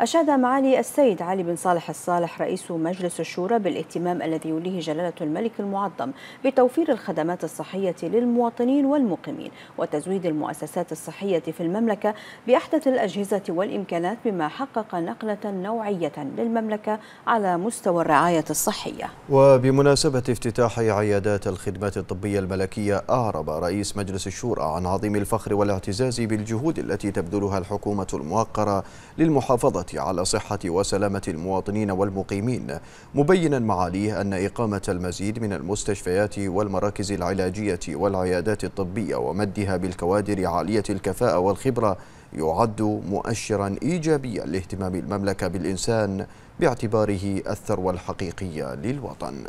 أشاد معالي السيد علي بن صالح الصالح رئيس مجلس الشورى بالاهتمام الذي يوليه جلالة الملك المعظم بتوفير الخدمات الصحية للمواطنين والمقيمين وتزويد المؤسسات الصحية في المملكة بأحدث الأجهزة والإمكانات بما حقق نقلة نوعية للمملكة على مستوى الرعاية الصحية وبمناسبة افتتاح عيادات الخدمات الطبية الملكية أعرب رئيس مجلس الشورى عن عظيم الفخر والاعتزاز بالجهود التي تبذلها الحكومة الموقرة للمحافظة على صحة وسلامة المواطنين والمقيمين مبينا معاليه أن إقامة المزيد من المستشفيات والمراكز العلاجية والعيادات الطبية ومدها بالكوادر عالية الكفاءة والخبرة يعد مؤشرا إيجابيا لاهتمام المملكة بالإنسان باعتباره الثروة الحقيقية للوطن